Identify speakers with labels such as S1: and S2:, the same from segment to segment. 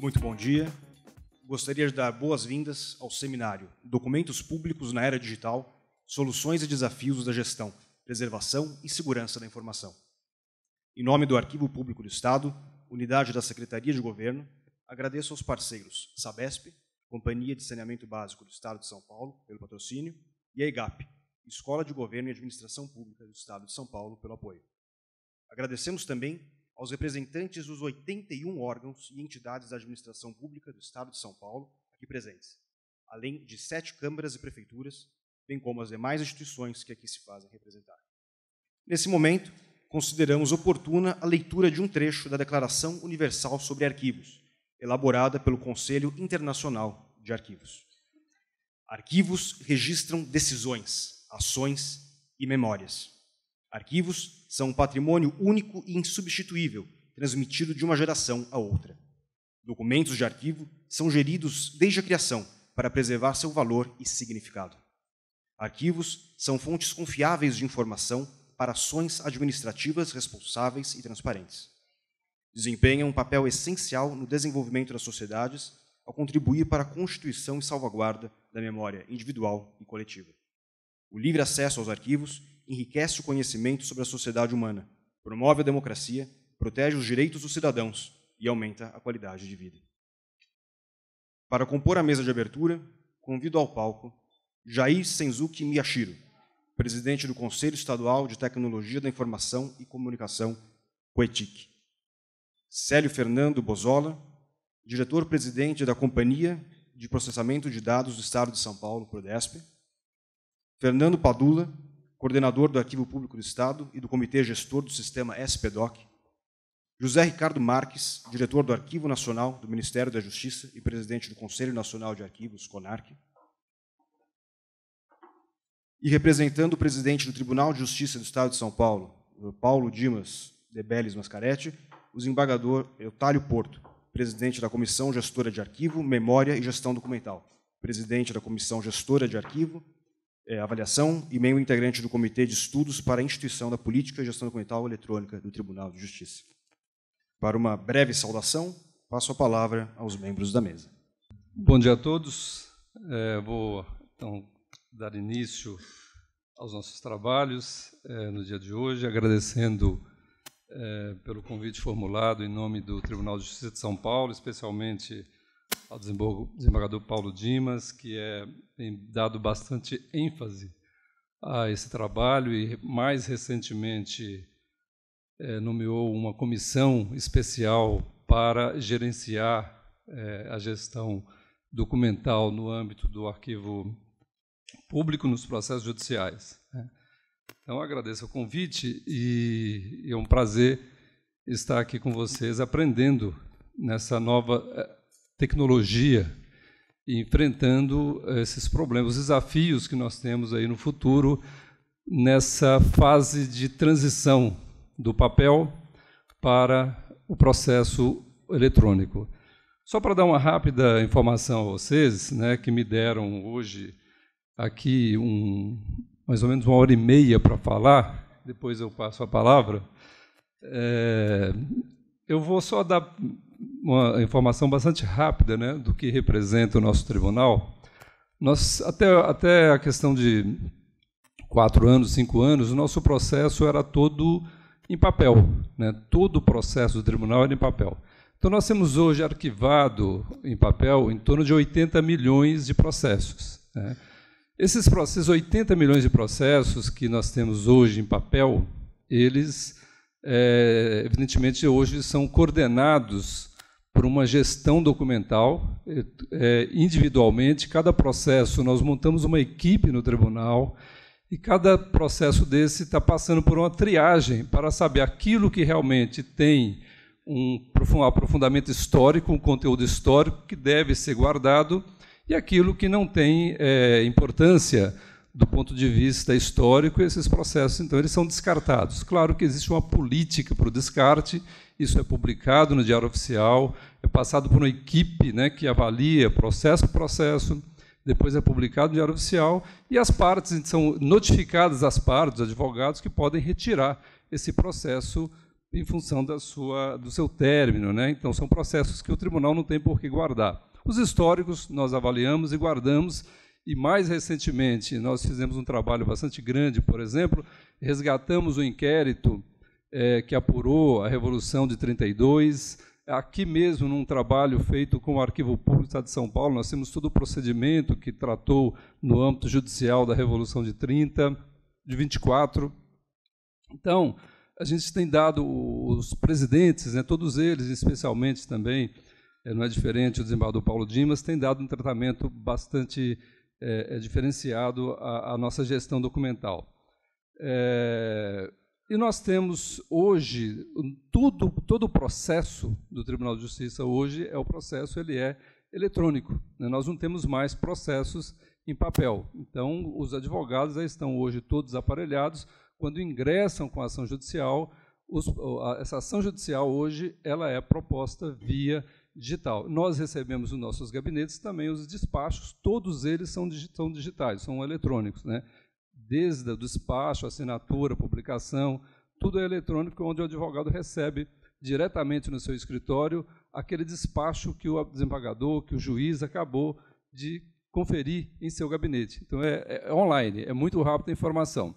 S1: Muito bom dia. Gostaria de dar boas-vindas ao seminário Documentos Públicos na Era Digital: Soluções e Desafios da Gestão, Preservação e Segurança da Informação. Em nome do Arquivo Público do Estado, unidade da Secretaria de Governo, agradeço aos parceiros Sabesp, Companhia de Saneamento Básico do Estado de São Paulo, pelo patrocínio, e a EGAP, Escola de Governo e Administração Pública do Estado de São Paulo, pelo apoio. Agradecemos também aos representantes dos 81 órgãos e entidades da administração pública do Estado de São Paulo aqui presentes, além de sete câmaras e prefeituras, bem como as demais instituições que aqui se fazem representar. Nesse momento, consideramos oportuna a leitura de um trecho da Declaração Universal sobre Arquivos, elaborada pelo Conselho Internacional de Arquivos. Arquivos registram decisões, ações e memórias. Arquivos são um patrimônio único e insubstituível, transmitido de uma geração a outra. Documentos de arquivo são geridos desde a criação para preservar seu valor e significado. Arquivos são fontes confiáveis de informação para ações administrativas responsáveis e transparentes. Desempenham um papel essencial no desenvolvimento das sociedades ao contribuir para a constituição e salvaguarda da memória individual e coletiva. O livre acesso aos arquivos enriquece o conhecimento sobre a sociedade humana, promove a democracia, protege os direitos dos cidadãos e aumenta a qualidade de vida. Para compor a mesa de abertura, convido ao palco Jair Senzuki Miyashiro, presidente do Conselho Estadual de Tecnologia da Informação e Comunicação, COETIC. Célio Fernando Bozola, diretor-presidente da Companhia de Processamento de Dados do Estado de São Paulo, Prodesp, Fernando Padula, coordenador do Arquivo Público do Estado e do Comitê Gestor do Sistema SPDOC, José Ricardo Marques, diretor do Arquivo Nacional do Ministério da Justiça e presidente do Conselho Nacional de Arquivos, CONARC, e representando o presidente do Tribunal de Justiça do Estado de São Paulo, Paulo Dimas de Mascarete, Mascaretti, o desembargador Eutálio Porto, presidente da Comissão Gestora de Arquivo, Memória e Gestão Documental, presidente da Comissão Gestora de Arquivo, é, Avaliação e membro integrante do Comitê de Estudos para a Instituição da Política e Gestão Documental Eletrônica do Tribunal de Justiça. Para uma breve saudação, passo a palavra aos membros da mesa. Bom dia a todos.
S2: É, vou então dar início aos nossos trabalhos é, no dia de hoje, agradecendo é, pelo convite formulado em nome do Tribunal de Justiça de São Paulo, especialmente ao desembargador Paulo Dimas, que é, tem dado bastante ênfase a esse trabalho e, mais recentemente, é, nomeou uma comissão especial para gerenciar é, a gestão documental no âmbito do arquivo público nos processos judiciais. Então agradeço o convite e é um prazer estar aqui com vocês aprendendo nessa nova eh, tecnologia e enfrentando eh, esses problemas, os desafios que nós temos aí no futuro nessa fase de transição do papel para o processo eletrônico. Só para dar uma rápida informação a vocês, né, que me deram hoje aqui um, mais ou menos uma hora e meia para falar, depois eu passo a palavra. É, eu vou só dar uma informação bastante rápida né, do que representa o nosso tribunal. Nós, até, até a questão de quatro anos, cinco anos, o nosso processo era todo em papel. Né? Todo o processo do tribunal era em papel. Então, nós temos hoje arquivado em papel em torno de 80 milhões de processos. Né? Esses, 80 milhões de processos que nós temos hoje em papel, eles, é, evidentemente, hoje são coordenados por uma gestão documental é, é, individualmente. Cada processo, nós montamos uma equipe no tribunal e cada processo desse está passando por uma triagem para saber aquilo que realmente tem um aprofundamento histórico, um conteúdo histórico que deve ser guardado e aquilo que não tem é, importância do ponto de vista histórico, esses processos, então, eles são descartados. Claro que existe uma política para o descarte, isso é publicado no Diário Oficial, é passado por uma equipe né, que avalia processo por processo, depois é publicado no Diário Oficial, e as partes então, são notificadas às partes, advogados, que podem retirar esse processo em função da sua, do seu término. Né? Então, são processos que o tribunal não tem por que guardar. Os históricos nós avaliamos e guardamos, e mais recentemente nós fizemos um trabalho bastante grande, por exemplo, resgatamos o um inquérito é, que apurou a Revolução de 32. Aqui mesmo, num trabalho feito com o Arquivo Público do Estado de São Paulo, nós temos todo o procedimento que tratou no âmbito judicial da Revolução de 30, de 24. Então, a gente tem dado os presidentes, né, todos eles, especialmente também, é, não é diferente o desembargador Paulo Dimas, tem dado um tratamento bastante é, é, diferenciado à, à, nossa gestão documental. É, e nós temos hoje, tudo, todo o processo do Tribunal de Justiça hoje é o processo, ele é eletrônico. Né? Nós não temos mais processos em papel. Então, os advogados já estão hoje todos aparelhados. Quando ingressam com a ação judicial, os, essa ação judicial hoje ela é proposta via digital. Nós recebemos os nossos gabinetes também os despachos, todos eles são, digitais, são eletrônicos. Né? Desde o despacho, assinatura, publicação, tudo é eletrônico, onde o advogado recebe diretamente no seu escritório aquele despacho que o desembargador, que o juiz acabou de conferir em seu gabinete. Então, é, é, é online, é muito rápida a informação.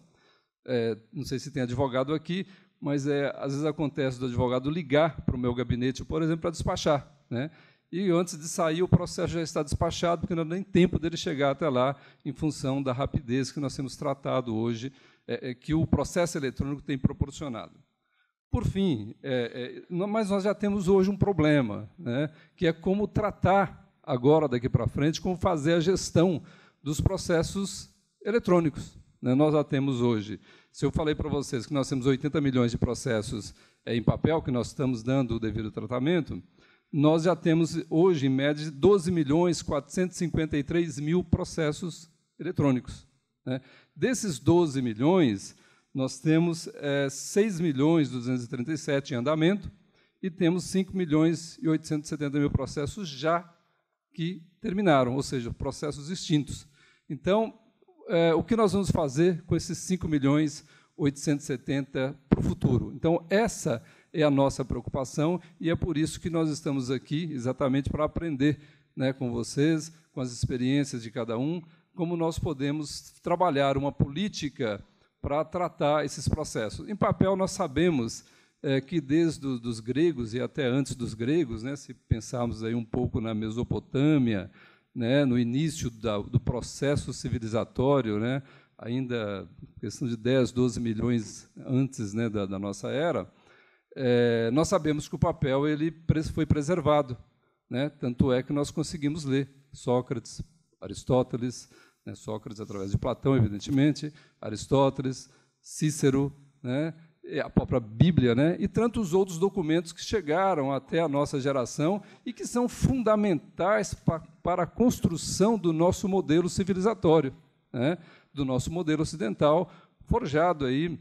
S2: É, não sei se tem advogado aqui, mas é, às vezes acontece do advogado ligar para o meu gabinete, por exemplo, para despachar. Né? E antes de sair, o processo já está despachado, porque não dá nem tempo dele chegar até lá, em função da rapidez que nós temos tratado hoje, é, é, que o processo eletrônico tem proporcionado. Por fim, é, é mas nós já temos hoje um problema, né, que é como tratar agora, daqui para frente, como fazer a gestão dos processos eletrônicos. Né? Nós já temos hoje. Se eu falei para vocês que nós temos 80 milhões de processos é, em papel, que nós estamos dando o devido tratamento, nós já temos hoje, em média, 12 milhões 453 mil processos eletrônicos. Né? Desses 12 milhões, nós temos é, eh, 6 milhões 237 em andamento e temos 5 milhões e 870 mil processos já que terminaram, ou seja, processos extintos. Então, é, o que nós vamos fazer com esses 5 milhões 870 para o futuro? Então, essa é a nossa preocupação e é por isso que nós estamos aqui, exatamente para aprender né, com vocês, com as experiências de cada um, como nós podemos trabalhar uma política para tratar esses processos. Em papel, nós sabemos é, que desde os gregos e até antes dos gregos, né, se pensarmos aí um pouco na Mesopotâmia, né, no início da, do processo civilizatório, né, ainda questão de 10, 12 milhões antes né, da, da nossa era, é, nós sabemos que o papel ele foi preservado, né? tanto é que nós conseguimos ler Sócrates, Aristóteles, né? Sócrates através de Platão, evidentemente, Aristóteles, Cícero, né? a própria Bíblia, né? e tantos outros documentos que chegaram até a nossa geração e que são fundamentais pa para a construção do nosso modelo civilizatório, né? do nosso modelo ocidental, forjado aí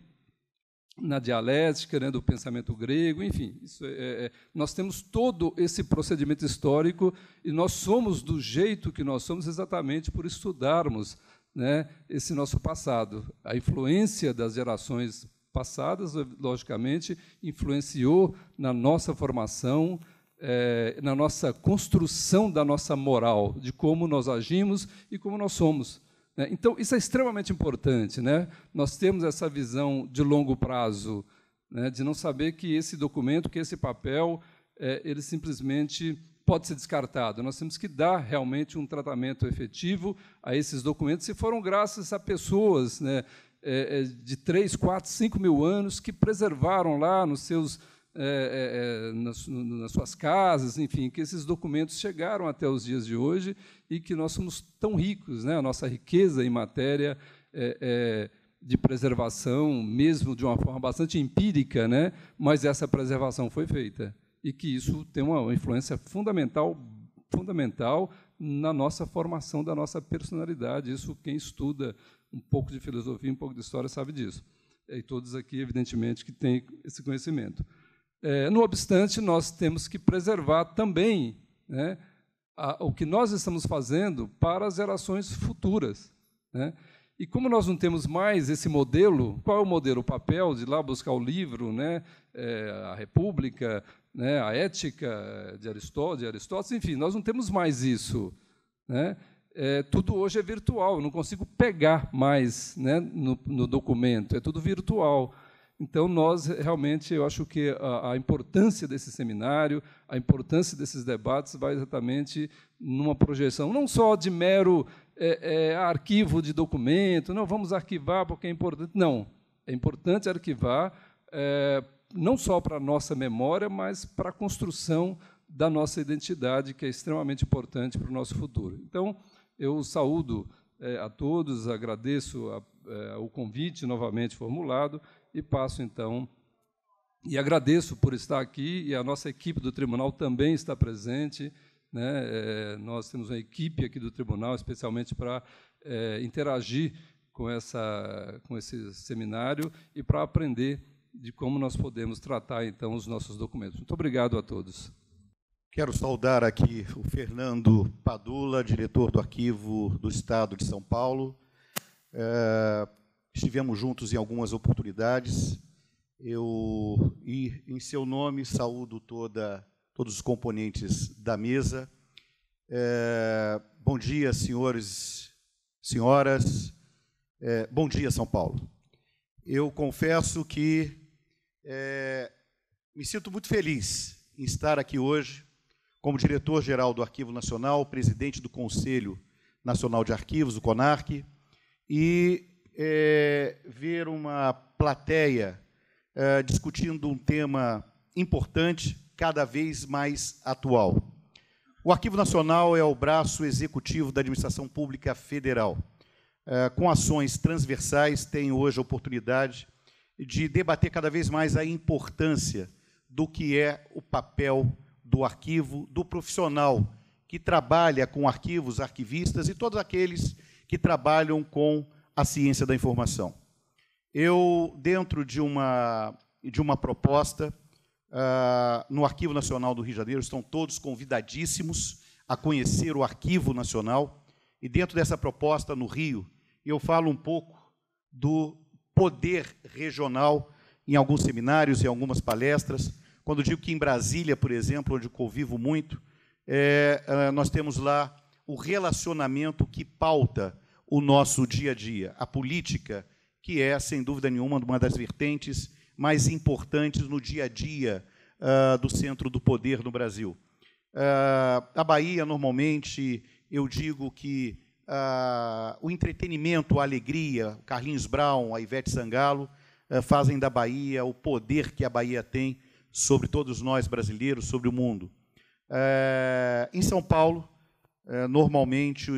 S2: na dialética né, do pensamento grego, enfim, é, é, é, nós temos todo esse procedimento histórico e nós somos do jeito que nós somos exatamente por estudarmos né, esse nosso passado. A influência das gerações passadas, logicamente, influenciou na nossa formação, é, na nossa construção da nossa moral, de como nós agimos e como nós somos. Né? Então, isso é extremamente importante. Né? Nós temos essa visão de longo prazo, né? de não saber que esse documento, que esse papel, é, ele simplesmente pode ser descartado. Nós temos que dar realmente um tratamento efetivo a esses documentos, se foram graças a pessoas né, é, é de 3, 4, 5 mil anos que preservaram lá nos seus é, é, é, nas, nas, suas casas, enfim, que esses documentos chegaram até os dias de hoje e que nós somos tão ricos, né? a nossa riqueza em matéria é, é, de preservação, mesmo de uma forma bastante empírica, né? mas essa preservação foi feita e que isso tem uma influência fundamental, fundamental na nossa formação da nossa personalidade. Isso quem estuda um pouco de filosofia, um pouco de história sabe disso. E todos aqui, evidentemente, que têm esse conhecimento. É, no obstante, nós temos que preservar também né, a, o que nós estamos fazendo para as gerações futuras. Né? E como nós não temos mais esse modelo, qual é o modelo? O papel de lá buscar o livro, né, é, a República, né, a ética de Aristóteles, Aristóteles, enfim, nós não temos mais isso. Né? É, tudo hoje é virtual, eu não consigo pegar mais né, no, no documento, é tudo virtual. Então, nós realmente, eu acho que a, a, importância desse seminário, a importância desses debates vai exatamente numa projeção, não só de mero é, é, arquivo de documento, não vamos arquivar porque é importante. Não, é importante arquivar é, não só para a nossa memória, mas para a construção da nossa identidade, que é extremamente importante para o nosso futuro. Então, eu saúdo é, a todos, agradeço a, é, o convite novamente formulado e passo então e agradeço por estar aqui e a nossa equipe do tribunal também está presente. Né? É, nós temos uma equipe aqui do tribunal, especialmente para é, interagir com, essa, com esse seminário e para aprender de como nós podemos tratar então os
S3: nossos documentos. Muito obrigado a todos. Quero saudar aqui o Fernando Padula, diretor do Arquivo do Estado de São Paulo. É estivemos juntos em algumas oportunidades. Eu, e em seu nome, saúdo toda, todos os componentes da mesa. É, bom dia, senhores, senhoras. É, bom dia, São Paulo. Eu confesso que é, me sinto muito feliz em estar aqui hoje como diretor-geral do Arquivo Nacional, presidente do Conselho Nacional de Arquivos, o CONARC, e é, ver uma plateia é, discutindo um tema importante, cada vez mais atual. O Arquivo Nacional é o braço executivo da administração pública federal. É, com ações transversais, tem hoje a oportunidade de debater cada vez mais a importância do que é o papel do arquivo, do profissional que trabalha com arquivos, arquivistas e todos aqueles que trabalham com a ciência da informação. Eu, dentro de uma, de uma proposta, uh, no Arquivo Nacional do Rio de Janeiro, estão todos convidadíssimos a conhecer o Arquivo Nacional. E dentro dessa proposta, no Rio, eu falo um pouco do poder regional em alguns seminários e algumas palestras. Quando digo que em Brasília, por exemplo, onde convivo muito, é, ah, nós temos lá o relacionamento que pauta o nosso dia a dia, a política, que é, sem dúvida nenhuma, uma das vertentes mais importantes no dia a dia uh, do centro do poder no Brasil. Uh, a Bahia, normalmente, eu digo que uh, o entretenimento, a alegria, Carlinhos Brown, a Ivete Sangalo, fazem da Bahia o poder que a Bahia tem sobre todos nós brasileiros, sobre o mundo. Eh, em São Paulo, eh, normalmente,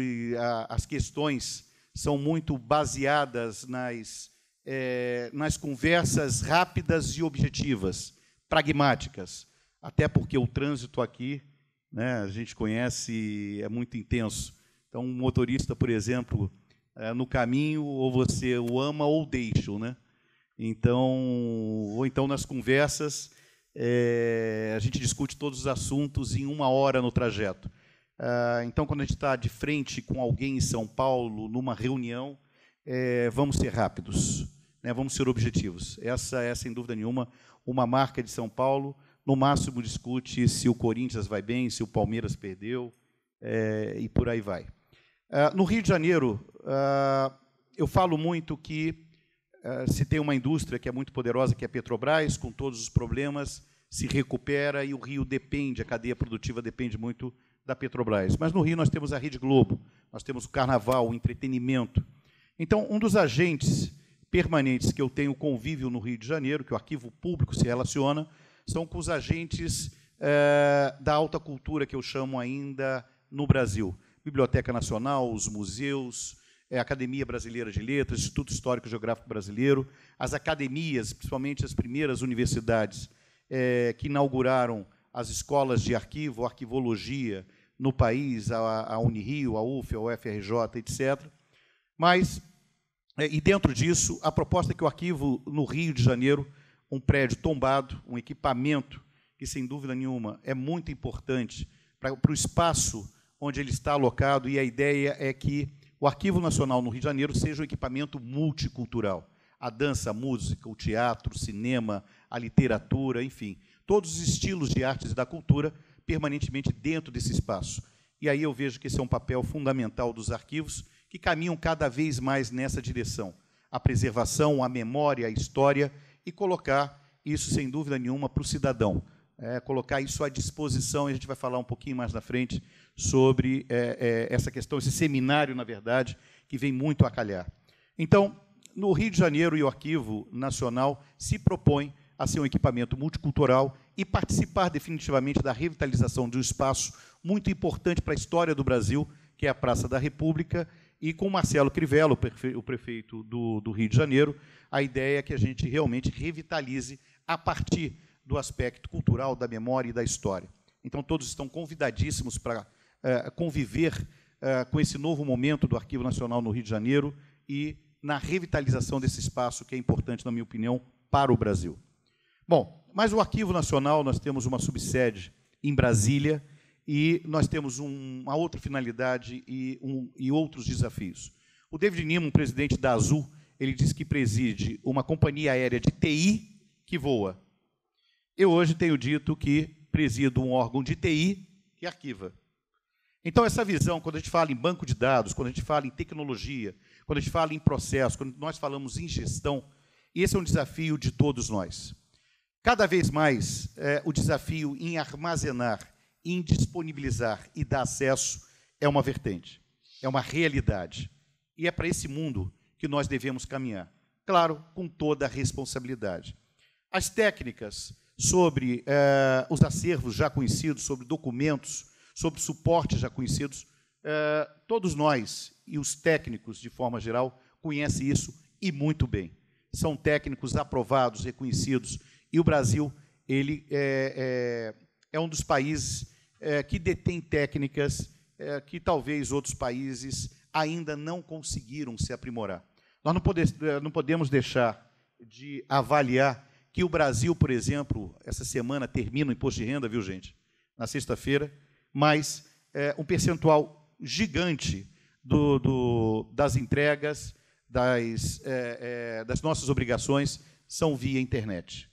S3: as questões são muito baseadas nas, é, nas conversas rápidas e objetivas, pragmáticas. Até porque o trânsito aqui, né, a gente conhece, é muito intenso. Então, um motorista, por exemplo, é, no caminho, ou você o ama ou deixa, né? Então, ou então nas conversas, é, a gente discute todos os assuntos em uma hora no trajeto. Ah, então, quando a gente está de frente com alguém em São Paulo, numa reunião, é, vamos ser rápidos, né, vamos ser objetivos. Essa é, sem dúvida nenhuma, uma marca de São Paulo. No máximo, discute se o Corinthians vai bem, se o Palmeiras perdeu, é, e por aí vai. Ah, no Rio de Janeiro, ah, eu falo muito que se tem uma indústria que é muito poderosa, que é a Petrobras, com todos os problemas, se recupera e o Rio depende, a cadeia produtiva depende muito da Petrobras. Mas no Rio nós temos a Rede Globo, nós temos o carnaval, o entretenimento. Então, um dos agentes permanentes que eu tenho convívio no Rio de Janeiro, que o arquivo público se relaciona, são com os agentes é, da alta cultura, que eu chamo ainda no Brasil. Biblioteca Nacional, os museus, eh, Academia Brasileira de Letras, Instituto Histórico e Geográfico Brasileiro, as academias, principalmente as primeiras universidades é, que inauguraram as escolas de arquivo, arquivologia, no país, a, a Unirio, a UF, a UFRJ, etc. Mas, é, e dentro disso, a proposta é que o arquivo no Rio de Janeiro, um prédio tombado, um equipamento que, sem dúvida nenhuma, é muito importante para, para o espaço onde ele está alocado, e a ideia é que o Arquivo Nacional no Rio de Janeiro seja um equipamento multicultural. A dança, a música, o teatro, o cinema, a literatura, enfim, todos os estilos de artes e da cultura permanentemente dentro desse espaço. E aí eu vejo que esse é um papel fundamental dos arquivos, que caminham cada vez mais nessa direção. A preservação, a memória, a história, e colocar isso, sem dúvida nenhuma, para o cidadão. É, colocar isso à disposição, e a gente vai falar um pouquinho mais na frente sobre é, é, essa questão, esse seminário, na verdade, que vem muito a calhar. Então, no Rio de Janeiro e o Arquivo Nacional se propõe a ser um equipamento multicultural e participar definitivamente da revitalização de um espaço muito importante para a história do Brasil, que é a Praça da República, e com Marcelo Crivello, o prefeito do, do Rio de Janeiro, a ideia é que a gente realmente revitalize a partir do aspecto cultural, da memória e da história. Então, todos estão convidadíssimos para eh, conviver eh, com esse novo momento do Arquivo Nacional no Rio de Janeiro e na revitalização desse espaço que é importante, na minha opinião, para o Brasil. Bom, mas o Arquivo Nacional, nós temos uma subsede em Brasília e nós temos um, uma outra finalidade e, um, e outros desafios. O David Nimo, presidente da Azul, ele diz que preside uma companhia aérea de TI que voa. Eu hoje tenho dito que presido um órgão de TI que arquiva. Então, essa visão, quando a gente fala em banco de dados, quando a gente fala em tecnologia, quando a gente fala em processo, quando nós falamos em gestão, esse é um desafio de todos nós. Cada vez mais, é, o desafio em armazenar, em disponibilizar e dar acesso é uma vertente, é uma realidade. E é para esse mundo que nós devemos caminhar. Claro, com toda a responsabilidade. As técnicas sobre é, os acervos já conhecidos, sobre documentos, sobre suportes já conhecidos, é, todos nós e os técnicos, de forma geral, conhecem isso e muito bem. São técnicos aprovados, reconhecidos e o Brasil ele é, é, é um dos países é, que detém técnicas é, que talvez outros países ainda não conseguiram se aprimorar. Nós não, pode, é, não podemos deixar de avaliar que o Brasil, por exemplo, essa semana termina o imposto de renda, viu, gente? Na sexta-feira, mas é, um percentual gigante do, do, das entregas, das, é, é, das nossas obrigações, são via internet.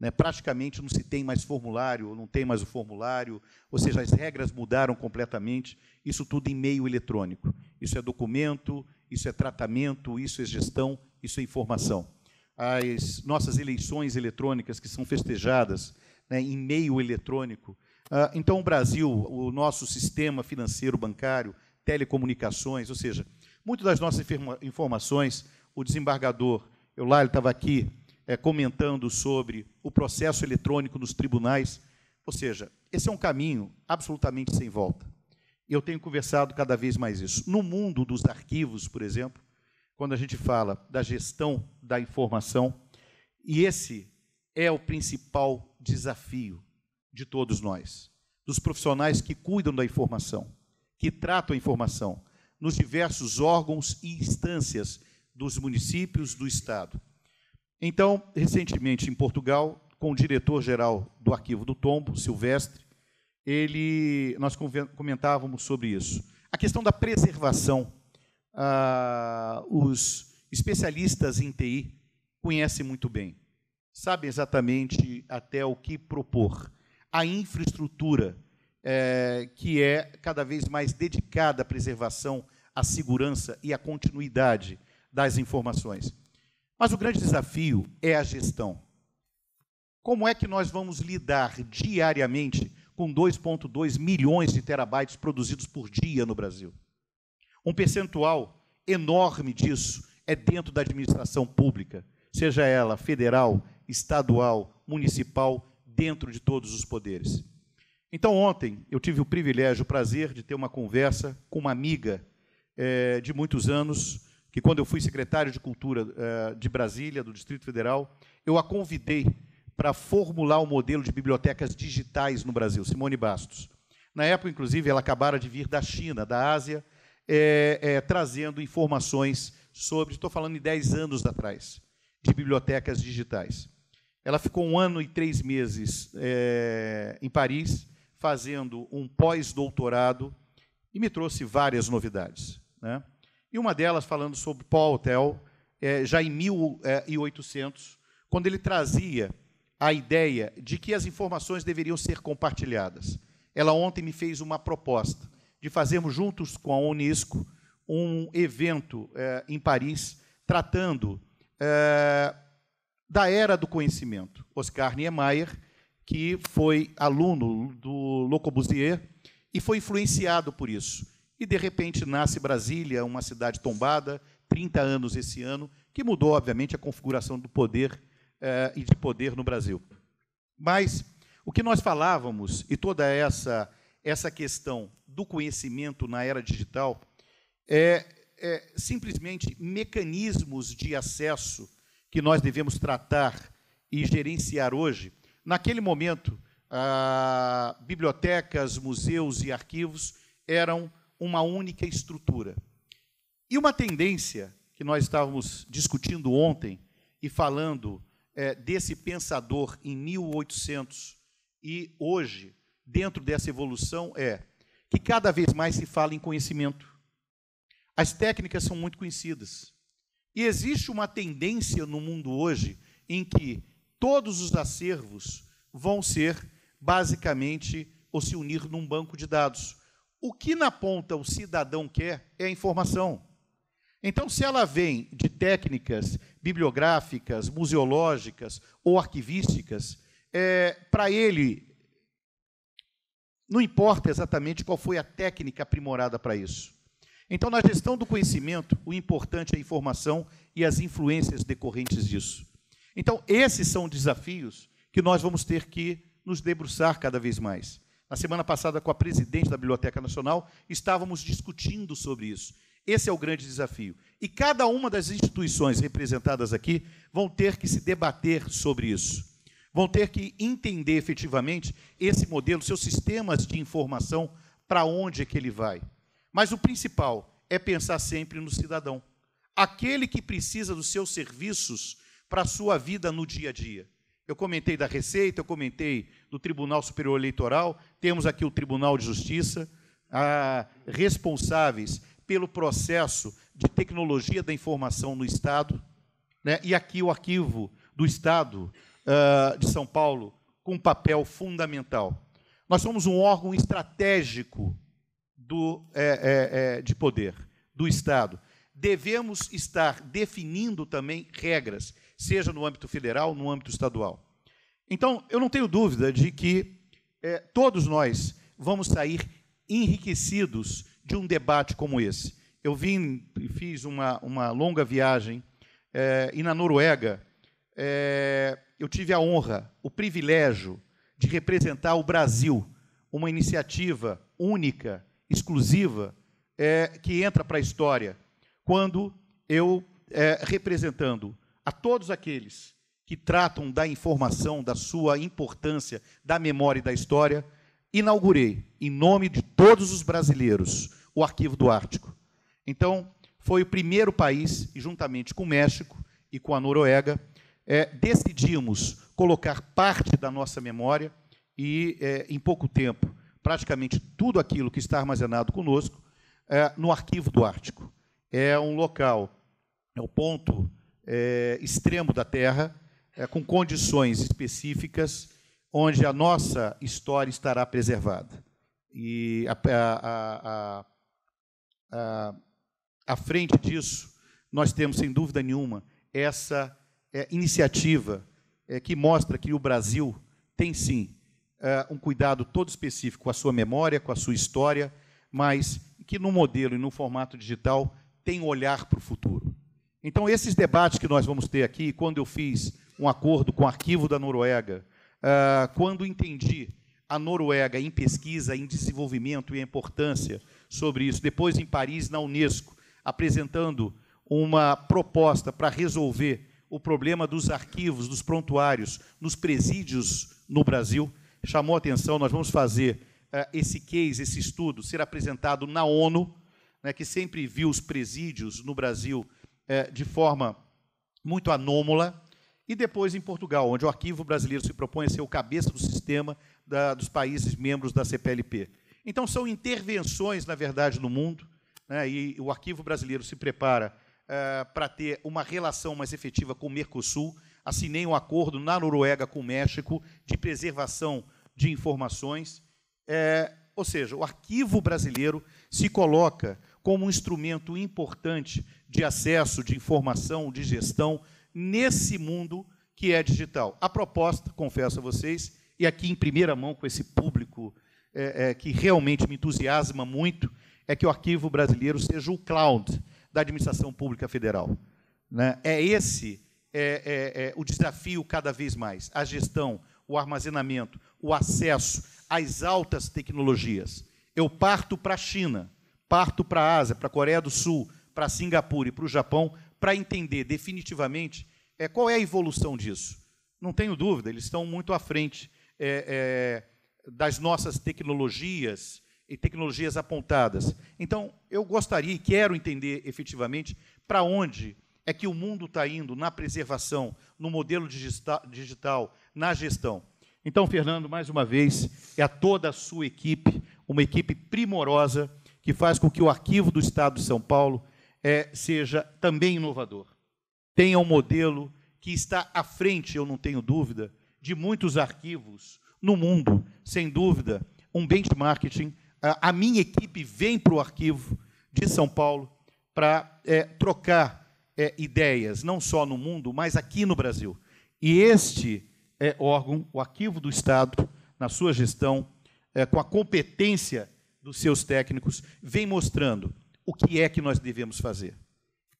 S3: Né? Praticamente não se tem mais formulário, não tem mais o formulário, ou seja, as regras mudaram completamente. Isso tudo em meio eletrônico. Isso é documento, isso é tratamento, isso é gestão, isso é informação. As nossas eleições eletrônicas que são festejadas né, em meio eletrônico. Ah, então, o Brasil, o nosso sistema financeiro bancário, telecomunicações, ou seja, muitas das nossas informações, o desembargador, eu lá, ele estava aqui, é, comentando sobre o processo eletrônico nos tribunais. Ou seja, esse é um caminho absolutamente sem volta. Eu tenho conversado cada vez mais isso. No mundo dos arquivos, por exemplo, quando a gente fala da gestão da informação, e esse é o principal desafio de todos nós, dos profissionais que cuidam da informação, que tratam a informação nos diversos órgãos e instâncias dos municípios, do Estado. Então, recentemente em Portugal, com o diretor-geral do Arquivo do Tombo, Silvestre, ele, nós comentávamos sobre isso. A questão da preservação. Ah, os especialistas em TI conhecem muito bem, sabem exatamente até o que propor. A infraestrutura é, que é cada vez mais dedicada à preservação, à segurança e à continuidade das informações. Mas o grande desafio é a gestão. Como é que nós vamos lidar diariamente com 2,2 milhões de terabytes produzidos por dia no Brasil? Um percentual enorme disso é dentro da administração pública, seja ela federal, estadual, municipal, dentro de todos os poderes. Então, ontem, eu tive o privilégio, o prazer de ter uma conversa com uma amiga é, de muitos anos, que quando eu fui secretário de Cultura eh, de Brasília, do Distrito Federal, eu a convidei para formular o um modelo de bibliotecas digitais no Brasil, Simone Bastos. Na época, inclusive, ela acabara de vir da China, da Ásia, é, é, trazendo informações sobre, estou falando em 10 anos atrás, de bibliotecas digitais. Ela ficou um ano e três meses é, em Paris, fazendo um pós-doutorado, e me trouxe várias novidades. Né? E uma delas, falando sobre Paul Hotel, é, já em 1800, é, quando ele trazia a ideia de que as informações deveriam ser compartilhadas. Ela ontem me fez uma proposta de fazermos juntos com a Unesco um evento é, em Paris tratando é, da era do conhecimento. Oscar Niemeyer, que foi aluno do Le Corbusier e foi influenciado por isso e de repente nasce Brasília, uma cidade tombada, 30 anos esse ano, que mudou, obviamente, a configuração do poder eh, e de poder no Brasil. Mas o que nós falávamos e toda essa essa questão do conhecimento na era digital é, é simplesmente mecanismos de acesso que nós devemos tratar e gerenciar hoje. Naquele momento, ah, bibliotecas, museus e arquivos eram uma única estrutura. E uma tendência que nós estávamos discutindo ontem e falando é, desse pensador em 1800 e hoje, dentro dessa evolução, é que cada vez mais se fala em conhecimento. As técnicas são muito conhecidas. E existe uma tendência no mundo hoje em que todos os acervos vão ser basicamente ou se unir num banco de dados. O que na ponta o cidadão quer é a informação. Então, se ela vem de técnicas bibliográficas, museológicas ou arquivísticas, é, para ele, não importa exatamente qual foi a técnica aprimorada para isso. Então, na gestão do conhecimento, o importante é a informação e as influências decorrentes disso. Então, esses são desafios que nós vamos ter que nos debruçar cada vez mais. Na semana passada, com a presidente da Biblioteca Nacional, estávamos discutindo sobre isso. Esse é o grande desafio. E cada uma das instituições representadas aqui vão ter que se debater sobre isso. Vão ter que entender efetivamente esse modelo, seus sistemas de informação, para onde é que ele vai. Mas o principal é pensar sempre no cidadão. Aquele que precisa dos seus serviços para a sua vida no dia a dia. Eu comentei da Receita, eu comentei do Tribunal Superior Eleitoral, temos aqui o Tribunal de Justiça, responsáveis pelo processo de tecnologia da informação no Estado, né? e aqui o arquivo do Estado ah, de São Paulo, com um papel fundamental. Nós somos um órgão estratégico do, é, é, é, de poder do Estado. Devemos estar definindo também regras seja no âmbito federal, no âmbito estadual. Então, eu não tenho dúvida de que é, todos nós vamos sair enriquecidos de um debate como esse. Eu vim e fiz uma, uma longa viagem é, e na Noruega é, eu tive a honra, o privilégio de representar o Brasil, uma iniciativa única, exclusiva, é, que entra para a história, quando eu, representando a todos aqueles que tratam da informação, da sua importância, da memória e da história, inaugurei, em nome de todos os brasileiros, o Arquivo do Ártico. Então, foi o primeiro país, e juntamente com o México e com a Noruega, é, decidimos colocar parte da nossa memória e, é, em pouco tempo, praticamente tudo aquilo que está armazenado conosco é, no Arquivo do Ártico. É um local, é o ponto é, extremo da Terra, é, com condições específicas, onde a nossa história estará preservada. E a, a, a, à frente disso, nós temos, sem dúvida nenhuma, essa é, iniciativa que mostra que o Brasil tem sim um cuidado todo específico com a sua memória, com a sua história, mas que no modelo e no formato digital tem um olhar para o futuro. Então, esses debates que nós vamos ter aqui, quando eu fiz um acordo com o arquivo da Noruega, ah, quando entendi a Noruega em pesquisa, em desenvolvimento e a importância sobre isso, depois em Paris, na Unesco, apresentando uma proposta para resolver o problema dos arquivos, dos prontuários, nos presídios no Brasil, chamou atenção. Nós vamos fazer ah, esse case, esse estudo, ser apresentado na ONU, né, que sempre viu os presídios no Brasil é, de forma muito anômala, e depois em Portugal, onde o arquivo brasileiro se propõe a ser o cabeça do sistema da, dos países membros da CPLP. Então, são intervenções, na verdade, no mundo, né, e o arquivo brasileiro se prepara é, para ter uma relação mais efetiva com o Mercosul. Assinei um acordo na Noruega com o México de preservação de informações. É, ou seja, o arquivo brasileiro se coloca como um instrumento importante de acesso, de informação, de gestão nesse mundo que é digital. A proposta, confesso a vocês, e aqui em primeira mão com esse público é, é, que realmente me entusiasma muito, é que o arquivo brasileiro seja o cloud da administração pública federal. Né? É esse é, é, é o desafio cada vez mais: a gestão, o armazenamento, o acesso às altas tecnologias. Eu parto para a China parto para a Ásia, para a Coreia do Sul, para Singapura e para o Japão, para entender definitivamente é, qual é a evolução disso. Não tenho dúvida, eles estão muito à frente é, é, das nossas tecnologias e tecnologias apontadas. Então, eu gostaria e quero entender efetivamente para onde é que o mundo está indo na preservação, no modelo digital, na gestão. Então, Fernando, mais uma vez, é a toda a sua equipe, uma equipe primorosa que faz com que o arquivo do Estado de São Paulo é, seja também inovador. Tenha um modelo que está à frente, eu não tenho dúvida, de muitos arquivos no mundo, sem dúvida, um benchmarking. A minha equipe vem para o arquivo de São Paulo para é, trocar é, ideias, não só no mundo, mas aqui no Brasil. E este é, órgão, o Arquivo do Estado, na sua gestão, com a competência dos seus técnicos, vem mostrando o que é que nós devemos fazer.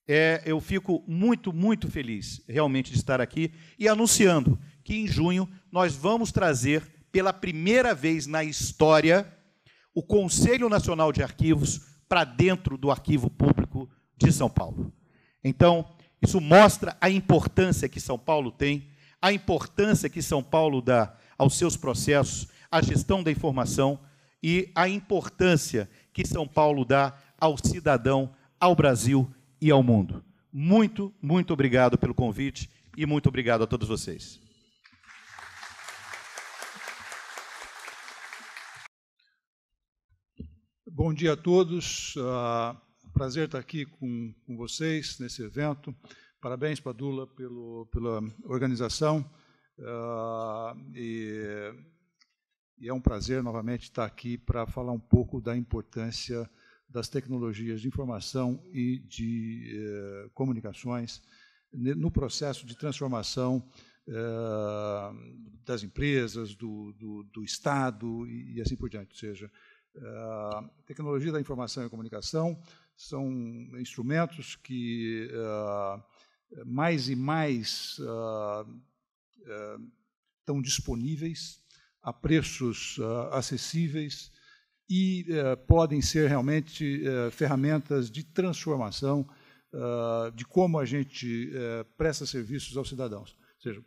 S3: É, eu fico muito, muito feliz realmente de estar aqui e anunciando que em junho nós vamos trazer pela primeira vez na história o Conselho Nacional de Arquivos para dentro do Arquivo Público de São Paulo. Então, isso mostra a importância que São Paulo tem, a importância que São Paulo dá aos seus processos, à gestão da informação, e a importância que São Paulo dá ao cidadão, ao Brasil e ao mundo. Muito, muito obrigado pelo convite e muito obrigado a todos vocês.
S4: Bom dia a todos. Uh, prazer estar aqui com, com vocês nesse evento. Parabéns, Padula, pelo, pela organização. Uh, e e é um prazer novamente estar aqui para falar um pouco da importância das tecnologias de informação e de eh, comunicações no processo de transformação eh, das empresas, do, do, do Estado e, e, assim por diante. Ou seja, eh, tecnologia da informação e comunicação são instrumentos que eh, mais e mais ah, estão eh, disponíveis a preços uh, acessíveis e uh, podem ser realmente uh, ferramentas de transformação ah, de como a gente eh, presta serviços aos cidadãos. Ou seja,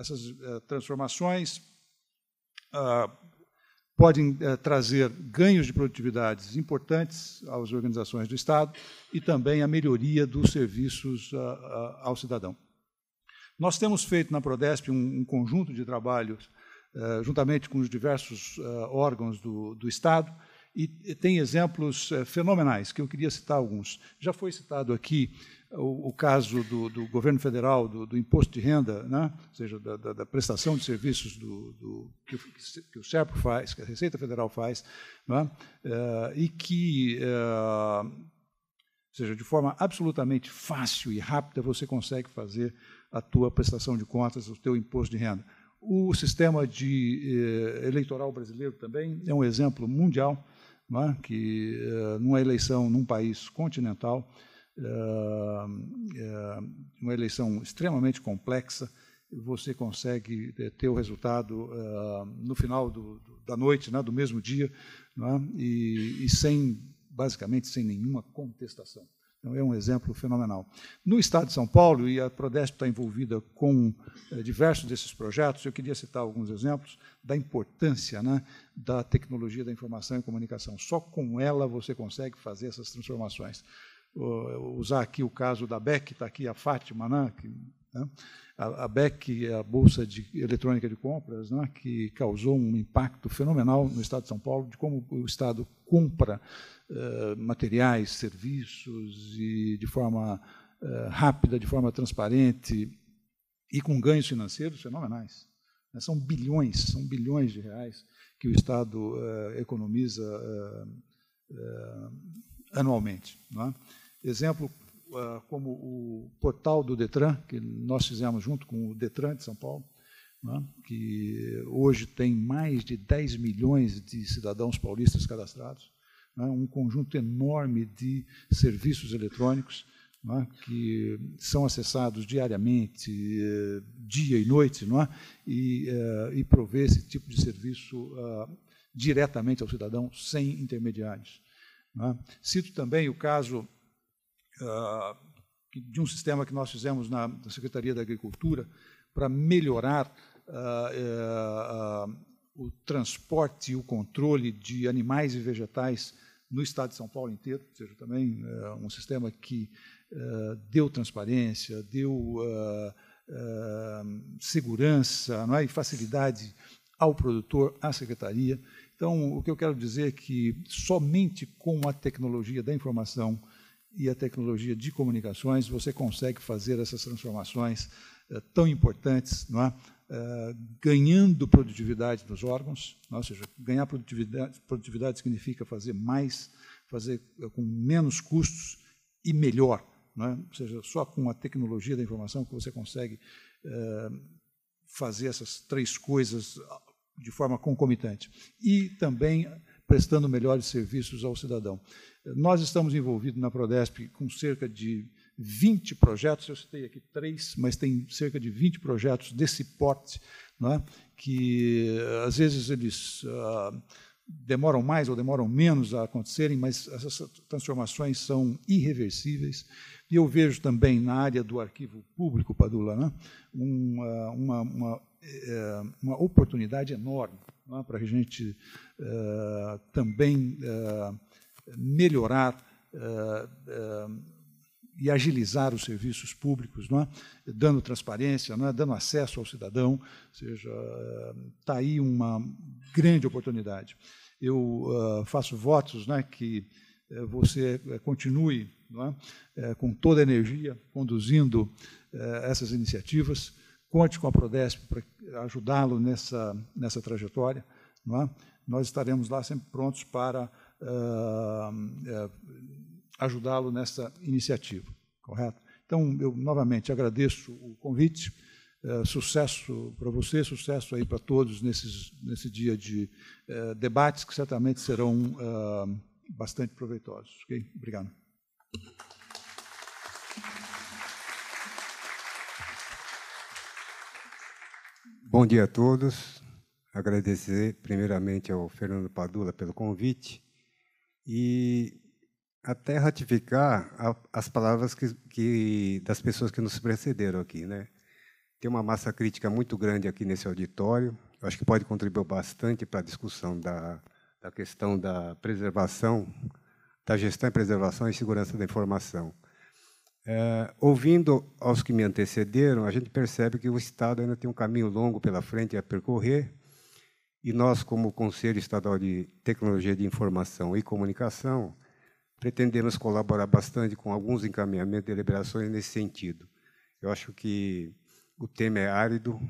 S4: essas transformações ah, podem trazer ganhos de produtividades importantes às organizações do Estado e também a melhoria dos serviços ao cidadão. Nós temos feito na Prodesp um, um conjunto de trabalhos eh, juntamente com os diversos eh, órgãos do, do Estado, e tem exemplos eh, fenomenais, que eu queria citar alguns. Já foi citado aqui o, o caso do, do, governo federal, do, do, imposto de renda, né? ou seja, da, da, da prestação de serviços do, do que, que, o SERPRO faz, que a Receita Federal faz, né? e que, ou seja, de forma absolutamente fácil e rápida, você consegue fazer a tua prestação de contas, o teu imposto de renda. O sistema de, eh, eleitoral brasileiro também é um exemplo mundial, né, que eh, numa eleição num país continental, eh, eh uma eleição extremamente complexa, você consegue eh, ter o resultado eh, no final do, da noite, né, do mesmo dia, né, e, e sem, basicamente, sem nenhuma contestação. Então, é um exemplo fenomenal. No Estado de São Paulo, e a Prodesp está envolvida com eh, diversos desses projetos, eu queria citar alguns exemplos da importância né, da tecnologia da informação e comunicação. Só com ela você consegue fazer essas transformações. Uh, usar aqui o caso da BEC, está aqui a Fátima, né, que né? A, a BEC, a Bolsa de Eletrônica de Compras, né, que causou um impacto fenomenal no Estado de São Paulo, de como o Estado compra eh, materiais, serviços, e de forma eh, rápida, de forma transparente, e com ganhos financeiros fenomenais. Né? São bilhões, são bilhões de reais que o Estado eh, economiza anualmente. É? Exemplo ah, como o portal do Detran, que nós fizemos junto com o Detran de São Paulo, né, que hoje tem mais de 10 milhões de cidadãos paulistas cadastrados, né, um conjunto enorme de serviços eletrônicos né, que são acessados diariamente, eh, dia e noite, é? e, eh, e prover esse tipo de serviço uh, diretamente ao cidadão, sem intermediários. É? Cito também o caso ah, de um sistema que nós fizemos na, Secretaria da Agricultura para melhorar ah, eh, ah, o transporte e o controle de animais e vegetais no estado de São Paulo inteiro, ou seja, também eh, um sistema que eh, deu transparência, deu segurança não é? e facilidade ao produtor, à secretaria. Então, o que eu quero dizer é que somente com a tecnologia da informação e a tecnologia de comunicações, você consegue fazer essas transformações eh, tão importantes, não é? Eh, ganhando produtividade dos órgãos, é? ou seja, ganhar produtividade, produtividade significa fazer mais, fazer eh, com menos custos e melhor, não é? ou seja, só com a tecnologia da informação que você consegue fazer essas três coisas ah, de forma concomitante e também prestando melhores serviços ao cidadão. Nós estamos envolvidos na Prodesp com cerca de 20 projetos, eu citei aqui três, mas tem cerca de 20 projetos desse porte, é? que às vezes eles uh, demoram mais ou demoram menos a acontecerem, mas essas transformações são irreversíveis. E eu vejo também na área do arquivo público, Padula, né, ah, uma, uma, uma, eh, uma, oportunidade enorme é? para a gente uh, também. Uh, melhorar uh, uh, e agilizar os serviços públicos, não é? dando transparência, não é? dando acesso ao cidadão, ou seja, está eh, aí uma grande oportunidade. Eu uh, faço votos né, que você continue é? com toda a energia conduzindo essas iniciativas. Conte com a Prodesp para ajudá-lo nessa, nessa trajetória. É? Nós estaremos lá sempre prontos para ah, ah, ajudá-lo nessa iniciativa, correto? Então, eu novamente agradeço o convite, eh, sucesso para você, sucesso aí para todos nesses, nesse dia de eh, debates que certamente serão ah, bastante proveitosos, Obrigado.
S5: Bom dia a todos. Agradecer primeiramente ao Fernando Padula pelo convite e até ratificar a, as palavras que, que, das pessoas que nos precederam aqui, né? Tem uma massa crítica muito grande aqui nesse auditório. Eu acho que pode contribuir bastante para a discussão da, da questão da preservação, da gestão e preservação e segurança da informação. É, ouvindo aos que me antecederam, a gente percebe que o Estado ainda tem um caminho longo pela frente a percorrer e nós, como Conselho Estadual de Tecnologia de Informação e Comunicação, pretendemos colaborar bastante com alguns encaminhamentos e deliberações nesse sentido. Eu acho que o tema é árido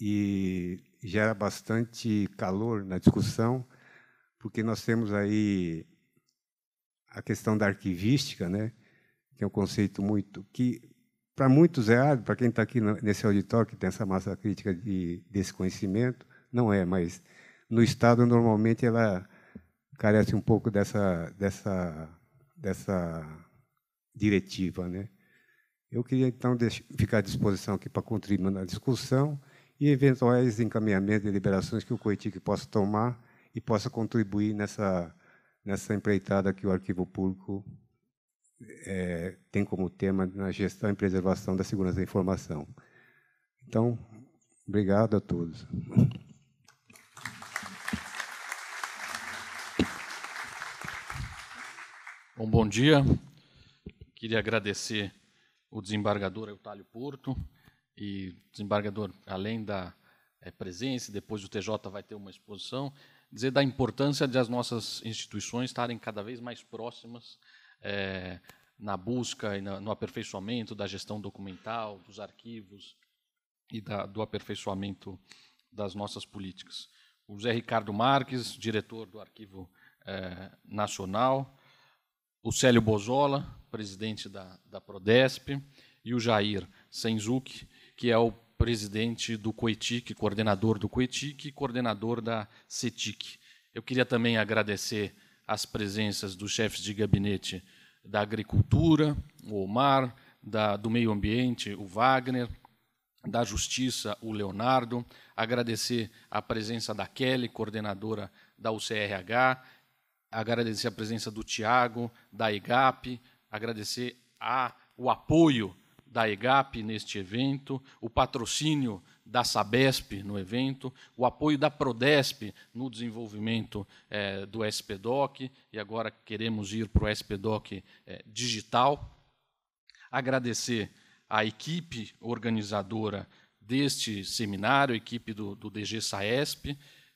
S5: e gera bastante calor na discussão, porque nós temos aí a questão da arquivística, né? que é um conceito muito que para muitos é árido, para quem está aqui nesse auditório que tem essa massa crítica de, desse conhecimento, não é, mas no Estado, normalmente, ela carece um pouco dessa, dessa, dessa diretiva. Né? Eu queria, então, ficar à disposição aqui para contribuir na discussão e eventuais encaminhamentos e deliberações que o COITIC possa tomar e possa contribuir nessa, nessa empreitada que o Arquivo Público é, tem como tema na gestão e preservação da segurança da informação. Então, obrigado a todos. Bom, bom dia.
S6: Queria agradecer o desembargador Eutálio Porto e desembargador, além da é, presença, depois o TJ vai ter uma exposição, dizer da importância de as nossas instituições estarem cada vez mais próximas é, na busca e na, no aperfeiçoamento da gestão documental, dos arquivos e da, do aperfeiçoamento das nossas políticas. O Zé Ricardo Marques, diretor do Arquivo eh, Nacional, o Célio Bozola, presidente da, da Prodesp, e o Jair Senzuki, que é o presidente do COETIC, coordenador do COETIC e coordenador da CETIC. Eu queria também agradecer as presenças dos chefes de gabinete da Agricultura, o Omar, da, do Meio Ambiente, o Wagner, da Justiça, o Leonardo, agradecer a presença da Kelly, coordenadora da UCRH, agradecer a presença do Tiago, da EGAP, agradecer a, o apoio da EGAP neste evento, o patrocínio da Sabesp no evento, o apoio da Prodesp no desenvolvimento é, do SPDOC, e agora queremos ir para o SPDOC é, eh, digital. Agradecer a equipe organizadora deste seminário, a equipe do, do DG Saesp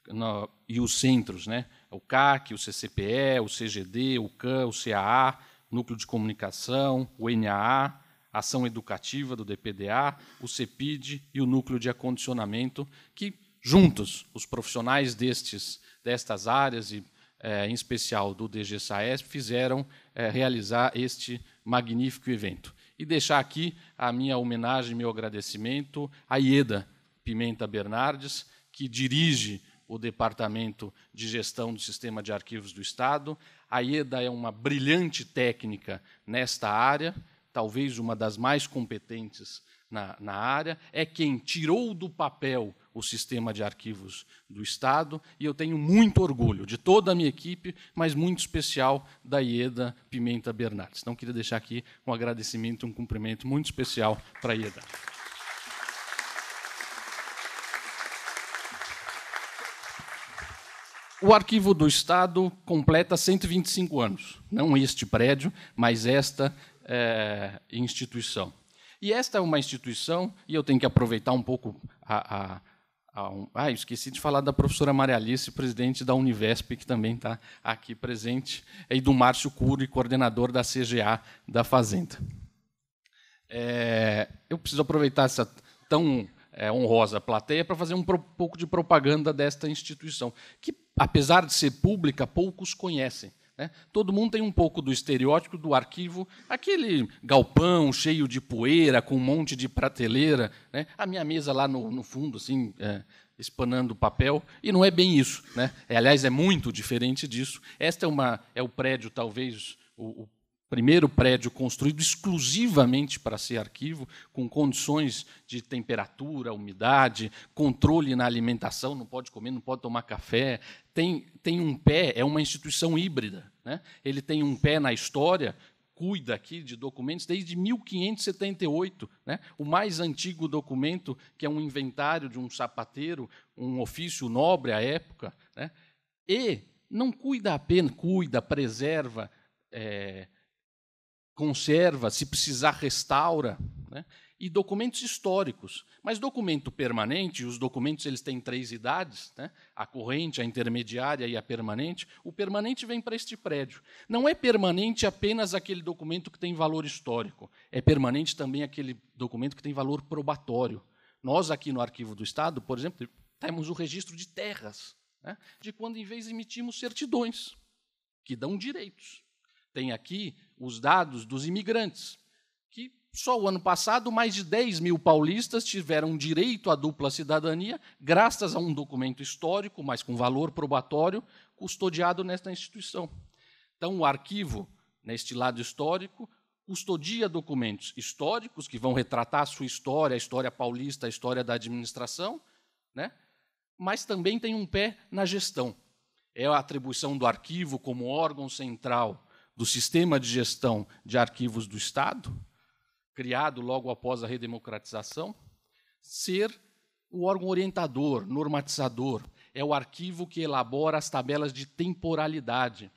S6: no, e os centros, né? o CAC, o CCPE, o CGD, o CAN, o CAA, Núcleo de Comunicação, o NAA, Ação Educativa do DPDA, o CEPID e o Núcleo de Acondicionamento, que juntos, os profissionais destes, destas áreas, e eh, em especial do DGSAES fizeram eh, realizar este magnífico evento. E deixar aqui a minha homenagem, meu agradecimento à IEDA Pimenta Bernardes, que dirige o Departamento de Gestão do Sistema de Arquivos do Estado. A IEDA é uma brilhante técnica nesta área, talvez uma das mais competentes na, na área. É quem tirou do papel o sistema de arquivos do Estado, e eu tenho muito orgulho de toda a minha equipe, mas muito especial da IEDA Pimenta Bernardes. Então, queria deixar aqui um agradecimento, um cumprimento muito especial para a IEDA. O Arquivo do Estado completa 125 anos, não este prédio, mas esta é, instituição. E esta é uma instituição, e eu tenho que aproveitar um pouco a. a, ah, esqueci de falar da professora Maria Alice, presidente da Univesp, que também está aqui presente, e do Márcio Curo, coordenador da CGA da Fazenda. É, eu preciso aproveitar essa tão é, honrosa plateia para fazer um pouco de propaganda desta instituição, que apesar de ser pública, poucos conhecem. Né? Todo mundo tem um pouco do estereótipo do arquivo, aquele galpão cheio de poeira, com um monte de prateleira, né? a minha mesa lá no, no fundo, assim, é, espanando papel, e não é bem isso. Né? É, aliás, é muito diferente disso. Este é, uma, é o prédio, talvez, o, o primeiro prédio construído exclusivamente para ser arquivo, com condições de temperatura, umidade, controle na alimentação, não pode comer, não pode tomar café, tem, tem um pé, é uma instituição híbrida. Né? Ele tem um pé na história, cuida aqui de documentos desde 1578. Né? O mais antigo documento, que é um inventário de um sapateiro, um ofício nobre à época. Né? E não cuida apenas, cuida, preserva, é, conserva, se precisar, restaura. Né? e documentos históricos. Mas documento permanente, os documentos eles têm três idades, né? a corrente, a intermediária e a permanente. O permanente vem para este prédio. Não é permanente apenas aquele documento que tem valor histórico, é permanente também aquele documento que tem valor probatório. Nós, aqui no Arquivo do Estado, por exemplo, temos o registro de terras, né? de quando em vez emitimos certidões, que dão direitos. Tem aqui os dados dos imigrantes, que só o ano passado, mais de 10 mil paulistas tiveram direito à dupla cidadania, graças a um documento histórico, mas com valor probatório, custodiado nesta instituição. Então, o arquivo, neste lado histórico, custodia documentos históricos que vão retratar a sua história, a história paulista, a história da administração, né? mas também tem um pé na gestão. É a atribuição do arquivo como órgão central do sistema de gestão de arquivos do Estado, criado logo após a redemocratização, ser o órgão orientador, normatizador. É o arquivo que elabora as tabelas de temporalidade.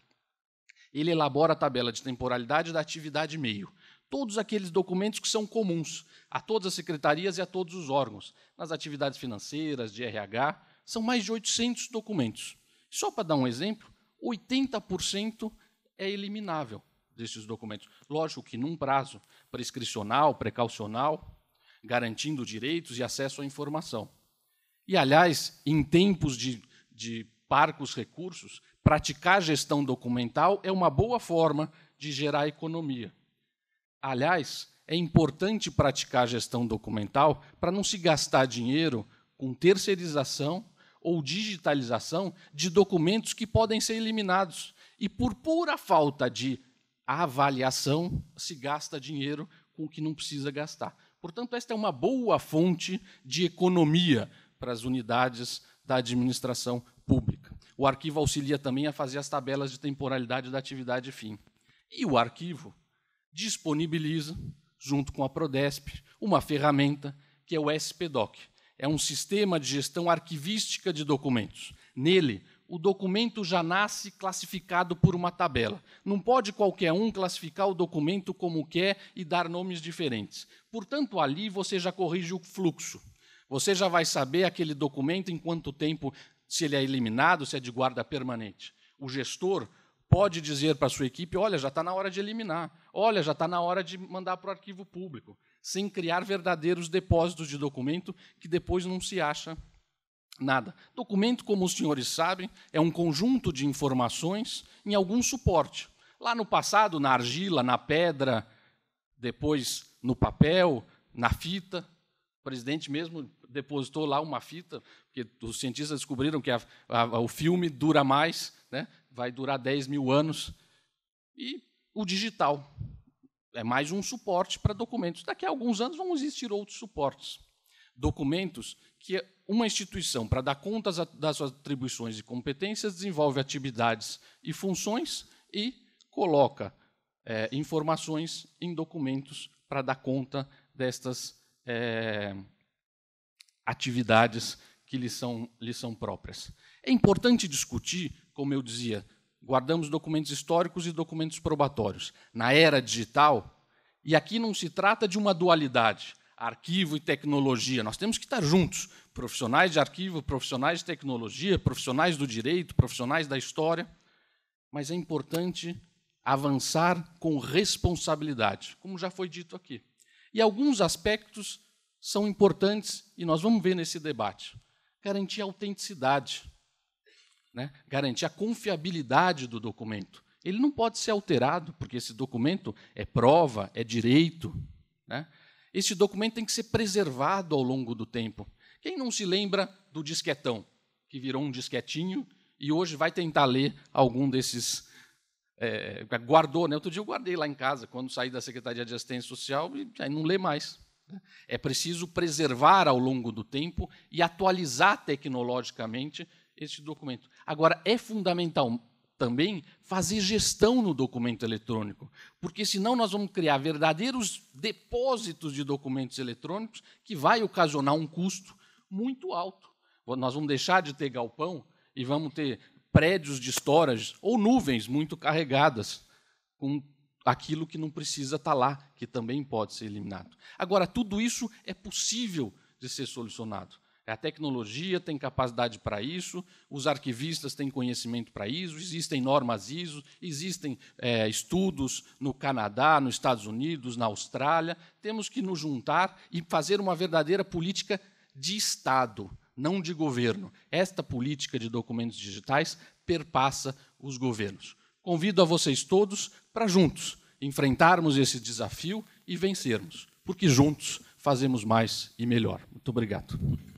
S6: Ele elabora a tabela de temporalidade da atividade meio. Todos aqueles documentos que são comuns a todas as secretarias e a todos os órgãos. Nas atividades financeiras, de RH, são mais de 800 documentos. Só para dar um exemplo, 80% é eliminável desses documentos. Lógico que num prazo prescricional, precaucional, garantindo direitos e acesso à informação. E, aliás, em tempos de, de parcos recursos, praticar gestão documental é uma boa forma de gerar economia. Aliás, é importante praticar gestão documental para não se gastar dinheiro com terceirização ou digitalização de documentos que podem ser eliminados. E por pura falta de a avaliação, se gasta dinheiro com o que não precisa gastar. Portanto, esta é uma boa fonte de economia para as unidades da administração pública. O arquivo auxilia também a fazer as tabelas de temporalidade da atividade fim. E o arquivo disponibiliza, junto com a Prodesp, uma ferramenta que é o SPDoc. É um sistema de gestão arquivística de documentos. Nele, o documento já nasce classificado por uma tabela. Não pode qualquer um classificar o documento como quer e dar nomes diferentes. Portanto, ali você já corrige o fluxo. Você já vai saber aquele documento em quanto tempo, se ele é eliminado, se é de guarda permanente. O gestor pode dizer para a sua equipe: olha, já está na hora de eliminar, olha, já está na hora de mandar para o arquivo público, sem criar verdadeiros depósitos de documento que depois não se acha Nada. Documento, como os senhores sabem, é um conjunto de informações em algum suporte. Lá no passado, na argila, na pedra, depois no papel, na fita. O presidente mesmo depositou lá uma fita, porque os cientistas descobriram que a, a, o filme dura mais, né? vai durar 10 mil anos. E o digital é mais um suporte para documentos. Daqui a alguns anos vão existir outros suportes. Documentos que uma instituição, para dar contas das suas atribuições e competências, desenvolve atividades e funções e coloca é, informações em documentos para dar conta destas é, atividades que lhe são, lhe são próprias. É importante discutir, como eu dizia, guardamos documentos históricos e documentos probatórios. Na era digital, e aqui não se trata de uma dualidade, arquivo e tecnologia. Nós temos que estar juntos, profissionais de arquivo, profissionais de tecnologia, profissionais do direito, profissionais da história. Mas é importante avançar com responsabilidade, como já foi dito aqui. E alguns aspectos são importantes e nós vamos ver nesse debate. Garantir a autenticidade, né? garantir a confiabilidade do documento. Ele não pode ser alterado, porque esse documento é prova, é direito. Né? Este documento tem que ser preservado ao longo do tempo. Quem não se lembra do disquetão, que virou um disquetinho e hoje vai tentar ler algum desses. É, guardou, né? Outro dia eu guardei lá em casa, quando saí da Secretaria de Assistência Social, e aí não lê mais. Né? É preciso preservar ao longo do tempo e atualizar tecnologicamente este documento. Agora, é fundamental, também fazer gestão no documento eletrônico, porque senão nós vamos criar verdadeiros depósitos de documentos eletrônicos que vai ocasionar um custo muito alto. Nós vamos deixar de ter galpão e vamos ter prédios de storage ou nuvens muito carregadas com aquilo que não precisa estar tá lá, que também pode ser eliminado. Agora, tudo isso é possível de ser solucionado. É a tecnologia tem capacidade para isso, os arquivistas têm conhecimento para isso, existem normas ISO, existem é, estudos no Canadá, nos Estados Unidos, na Austrália. Temos que nos juntar e fazer uma verdadeira política de Estado, não de governo. Esta política de documentos digitais perpassa os governos. Convido a vocês todos para juntos enfrentarmos esse desafio e vencermos, porque juntos fazemos mais e melhor. Muito obrigado.